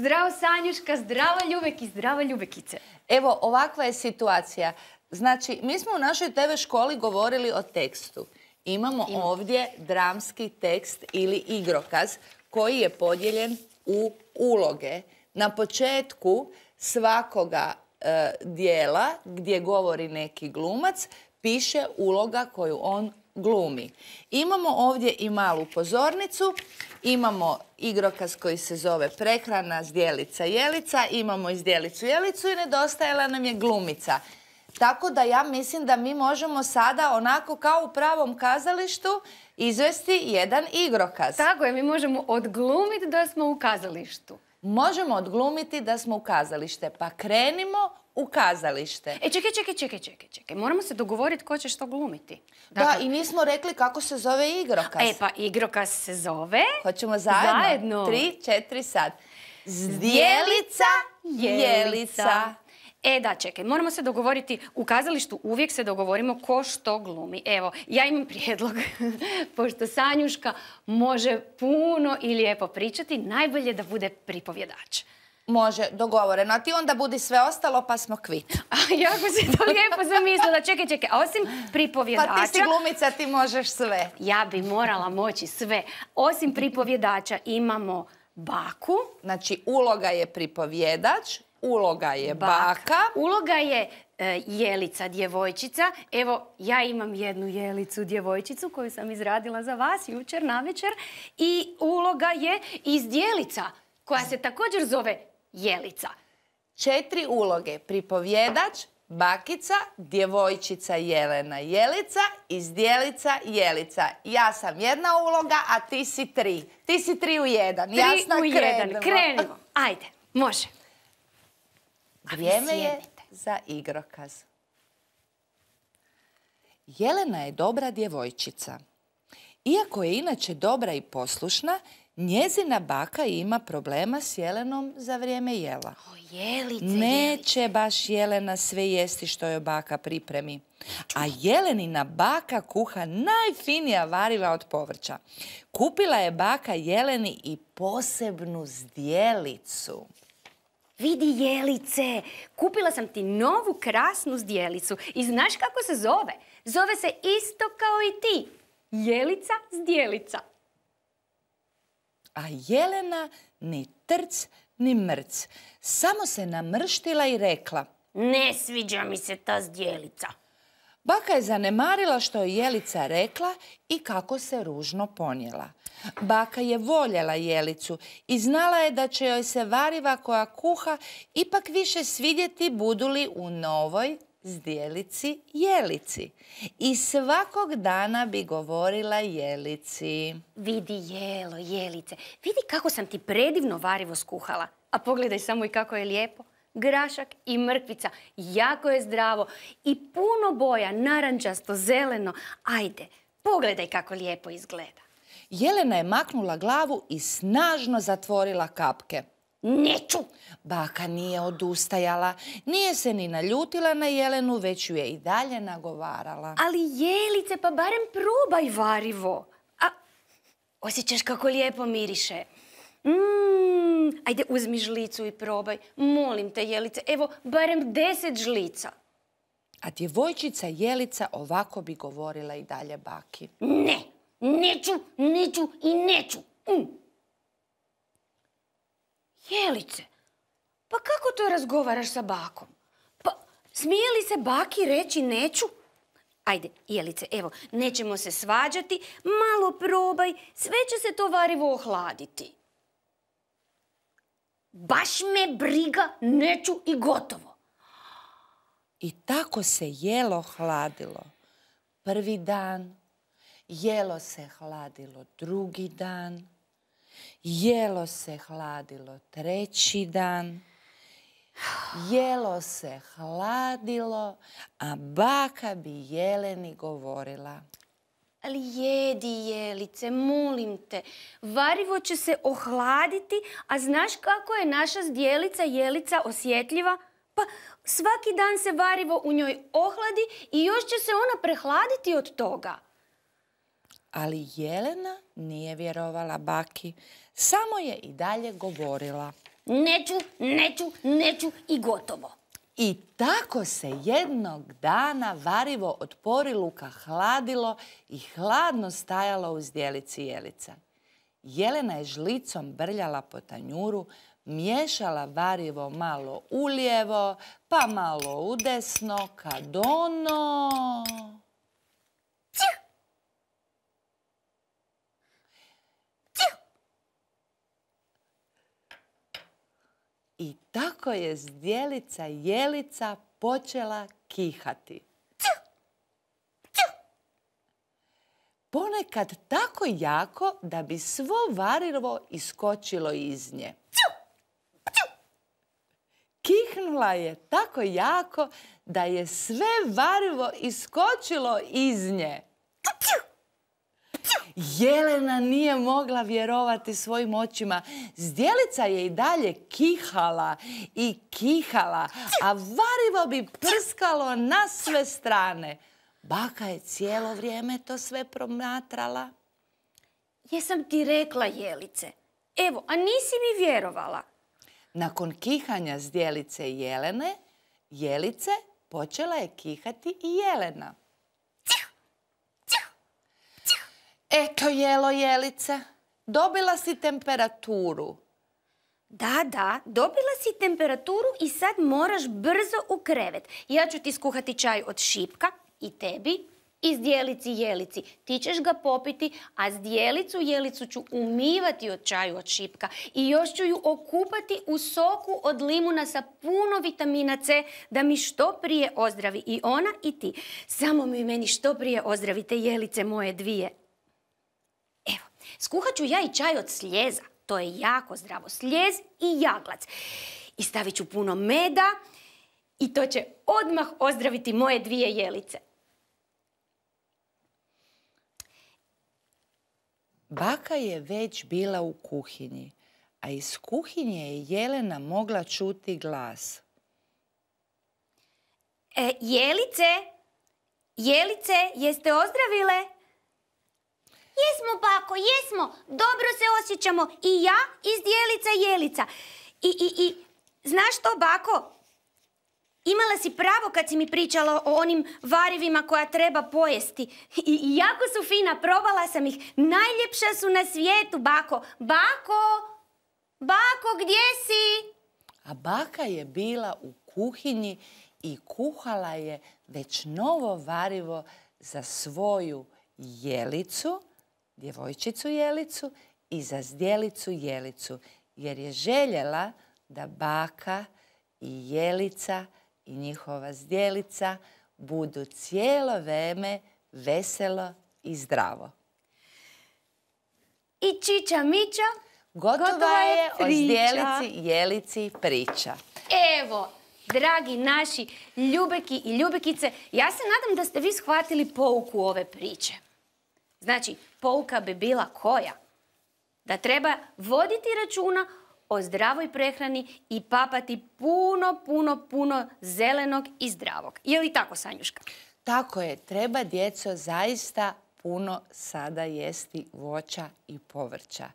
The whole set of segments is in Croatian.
Zdravo Sanjuška, zdravo Ljubek i zdrava Ljubekice. Evo, ovakva je situacija. Znači, mi smo u našoj TV školi govorili o tekstu. Imamo ovdje dramski tekst ili igrokaz koji je podijeljen u uloge. Na početku svakoga e, dijela gdje govori neki glumac piše uloga koju on glumi. Imamo ovdje i malu pozornicu, imamo igrokaz koji se zove prehrana, zdjelica, jelica, imamo i zdjelicu, jelicu i nedostajala nam je glumica. Tako da ja mislim da mi možemo sada onako kao u pravom kazalištu izvesti jedan igrokaz. Tako je, mi možemo odglumiti da smo u kazalištu. Možemo odglumiti da smo u kazalište, pa krenimo u kazalište. E čekaj, čekaj, čekaj, čekaj, čekaj. Moramo se dogovoriti ko će što glumiti. da, dakle, i nismo rekli kako se zove igrokaz. E pa igrokaz se zove... Hoćemo zajedno. Tri, četiri sad. Zdjelica, jelica. E da, čekaj, moramo se dogovoriti, u kazalištu uvijek se dogovorimo ko što glumi. Evo, ja imam prijedlog, pošto Sanjuška može puno i lijepo pričati, najbolje da bude pripovjedač. Može, dogovoreno. A ti onda budi sve ostalo pa smo kvi. jako si to lijepo zamislila. Čekaj, čekaj, a osim pripovjedača... Pa ti si glumica, ti možeš sve. Ja bi morala moći sve. Osim pripovjedača imamo baku. Znači, uloga je pripovjedač, uloga je baka. Uloga je e, jelica, djevojčica. Evo, ja imam jednu jelicu, djevojčicu koju sam izradila za vas jučer na večer. I uloga je izdjelica koja se također zove Jelica. Četiri uloge. Pripovjedač, bakica, djevojčica Jelena Jelica i zdjelica Jelica. Ja sam jedna uloga, a ti si tri. Ti si tri u jedan. Tri Jasna, krenimo. jedan. Krenimo. Ajde, može. Vrijeme je za igrokaz. Jelena je dobra djevojčica. Iako je inače dobra i poslušna, Njezina baka ima problema s jelenom za vrijeme jela. O, jelice, Neće baš jelena sve jesti što joj baka pripremi. A jelenina baka kuha najfinija varila od povrća. Kupila je baka jeleni i posebnu zdjelicu. Vidi jelice, kupila sam ti novu krasnu zdjelicu i znaš kako se zove? Zove se isto kao i ti, jelica zdjelica a Jelena ni trc ni mrc. Samo se namrštila i rekla. Ne sviđa mi se ta zdjelica. Baka je zanemarila što je Jelica rekla i kako se ružno ponijela. Baka je voljela Jelicu i znala je da će joj se variva koja kuha ipak više svidjeti budu li u novoj zdjelici jelici. I svakog dana bi govorila jelici. Vidi jelo, jelice. Vidi kako sam ti predivno varivo skuhala. A pogledaj samo i kako je lijepo. Grašak i mrkvica. Jako je zdravo. I puno boja, Narančasto, zeleno. Ajde, pogledaj kako lijepo izgleda. Jelena je maknula glavu i snažno zatvorila kapke. Neću! Baka nije odustajala, nije se ni naljutila na Jelenu, već ju je i dalje nagovarala. Ali Jelice, pa barem probaj varivo. A, osjećaš kako lijepo miriše. Mmm, ajde, uzmi žlicu i probaj. Molim te, Jelice, evo, barem deset žlica. A djevojčica Jelica ovako bi govorila i dalje baki. Ne, neću, neću i neću. Mm. Jelice, pa kako to razgovaraš sa bakom? Pa smije li se baki reći neću? Ajde, Jelice, evo, nećemo se svađati, malo probaj, sve će se to varivo ohladiti. Baš me briga, neću i gotovo. I tako se jelo hladilo. Prvi dan, jelo se hladilo drugi dan, Jelo se hladilo treći dan. Jelo se hladilo, a baka bi Jeleni govorila. Ali jedi, Jelice, molim te. Varivo će se ohladiti, a znaš kako je naša zdjelica Jelica osjetljiva? Pa svaki dan se varivo u njoj ohladi i još će se ona prehladiti od toga ali Jelena nije vjerovala baki. Samo je i dalje govorila. Neću, neću, neću i gotovo. I tako se jednog dana varivo od poriluka hladilo i hladno stajalo u djelici jelica. Jelena je žlicom brljala po tanjuru, miješala varivo malo uljevo, pa malo udesno, kad ono... I tako je zdjelica jelica počela kihati. Ponekad tako jako da bi svo varivo iskočilo iz nje. Kihnula je tako jako da je sve varivo iskočilo iz nje. Jelena nije mogla vjerovati svojim očima. Zdjelica je i dalje kihala i kihala, a varivo bi prskalo na sve strane. Baka je cijelo vrijeme to sve promatrala. Jesam ti rekla, Jelice. Evo, a nisi mi vjerovala. Nakon kihanja zdjelice Jelene, Jelice počela je kihati i Jelena. Eto, jelo jelice, dobila si temperaturu. Da, da, dobila si temperaturu i sad moraš brzo u krevet. Ja ću ti skuhati čaj od šipka i tebi i zdjelici dijelici jelici. Ti ćeš ga popiti, a s dijelicu jelicu ću umivati od čaju od šipka. I još ću ju okupati u soku od limuna sa puno vitamina C da mi što prije ozdravi i ona i ti. Samo mi meni što prije ozdravite jelice moje dvije. Skuhat ću ja i čaj od sljeza. To je jako zdravo. Sljez i jaglac. I stavit ću puno meda i to će odmah ozdraviti moje dvije jelice. Baka je već bila u kuhinji, a iz kuhinje je Jelena mogla čuti glas. E, jelice, jelice, jeste ozdravile? Jesmo, bako, jesmo. Dobro se osjećamo i ja i zdjelica jelica. I, i, i, znaš što, bako? Imala si pravo kad si mi pričala o onim varivima koja treba pojesti. I, I jako su fina, probala sam ih. Najljepša su na svijetu, bako. Bako! Bako, gdje si? A baka je bila u kuhinji i kuhala je već novo varivo za svoju jelicu djevojčicu Jelicu i za zdjelicu Jelicu, jer je željela da baka i Jelica i njihova zdjelica budu cijelo vrijeme veselo i zdravo. I čića mića gotova, gotova je o zdjelici Jelici priča. Evo, dragi naši ljubeki i ljubekice, ja se nadam da ste vi shvatili pouku ove priče. Znači, pouka bi bila koja? Da treba voditi računa o zdravoj prehrani i papati puno, puno, puno zelenog i zdravog. Je li tako, Sanjuška? Tako je. Treba djeco zaista puno sada jesti voća i povrća.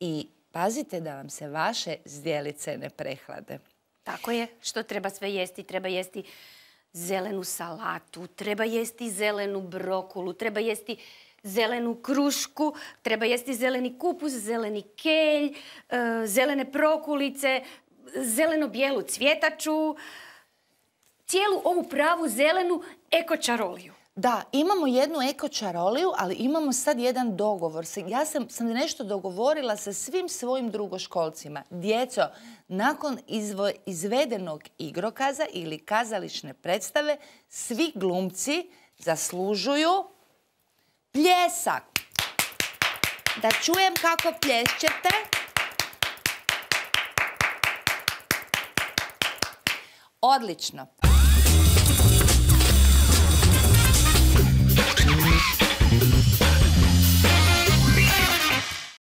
I pazite da vam se vaše zdjelice ne prehlade. Tako je. Što treba sve jesti? Treba jesti zelenu salatu, treba jesti zelenu brokulu, treba jesti zelenu krušku, treba jesti zeleni kupus, zeleni kelj, e, zelene prokulice, zeleno-bijelu cvjetaču, cijelu ovu pravu zelenu ekočaroliju. Da, imamo jednu ekočaroliju, ali imamo sad jedan dogovor. Ja sam, sam nešto dogovorila sa svim svojim drugoškolcima. Djeco, nakon izvedenog igrokaza ili kazališne predstave, svi glumci zaslužuju plesak. Da čujem kako plješćete. Odlično.